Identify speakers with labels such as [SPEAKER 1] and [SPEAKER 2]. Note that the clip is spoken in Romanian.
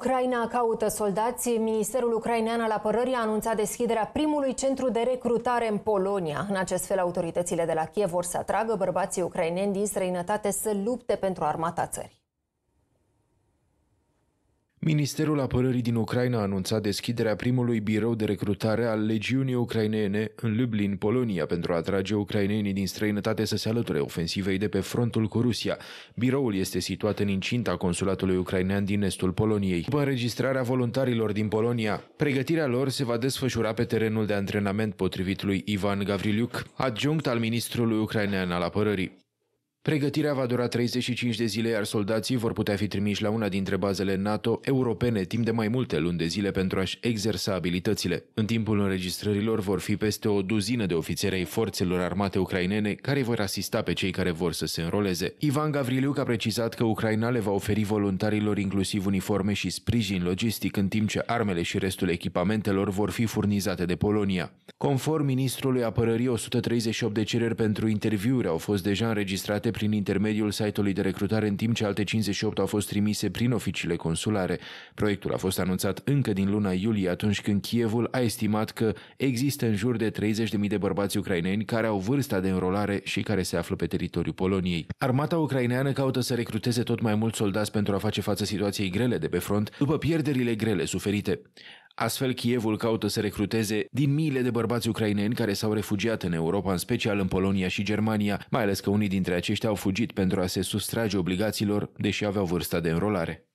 [SPEAKER 1] Ucraina caută soldați. Ministerul Ucrainean al Apărării a anunțat deschiderea primului centru de recrutare în Polonia. În acest fel, autoritățile de la Kiev vor să atragă bărbații ucraineni din străinătate să lupte pentru armata țării.
[SPEAKER 2] Ministerul Apărării din Ucraina a anunțat deschiderea primului birou de recrutare al legiunii ucrainene în Lublin, Polonia, pentru a atrage ucrainenii din străinătate să se alăture ofensivei de pe frontul cu Rusia. Biroul este situat în incinta consulatului ucrainean din estul Poloniei. După înregistrarea voluntarilor din Polonia, pregătirea lor se va desfășura pe terenul de antrenament potrivit lui Ivan Gavriliuc, adjunct al ministrului ucrainean al apărării. Pregătirea va dura 35 de zile, iar soldații vor putea fi trimiși la una dintre bazele NATO europene timp de mai multe luni de zile pentru a-și exersa abilitățile. În timpul înregistrărilor vor fi peste o duzină de ofițeri ai forțelor armate ucrainene care vor asista pe cei care vor să se înroleze. Ivan Gavriliuc a precizat că Ucraina le va oferi voluntarilor inclusiv uniforme și sprijin logistic în timp ce armele și restul echipamentelor vor fi furnizate de Polonia. Conform ministrului apărării, 138 de cereri pentru interviuri au fost deja înregistrate prin intermediul site-ului de recrutare, în timp ce alte 58 au fost trimise prin oficiile consulare. Proiectul a fost anunțat încă din luna iulie, atunci când Kievul a estimat că există în jur de 30.000 de bărbați ucraineni care au vârsta de înrolare și care se află pe teritoriul Poloniei. Armata ucraineană caută să recruteze tot mai mulți soldați pentru a face față situației grele de pe front, după pierderile grele suferite. Astfel, Kievul caută să recruteze din miile de bărbați ucraineni care s-au refugiat în Europa, în special în Polonia și Germania, mai ales că unii dintre aceștia au fugit pentru a se sustrage obligațiilor, deși aveau vârsta de înrolare.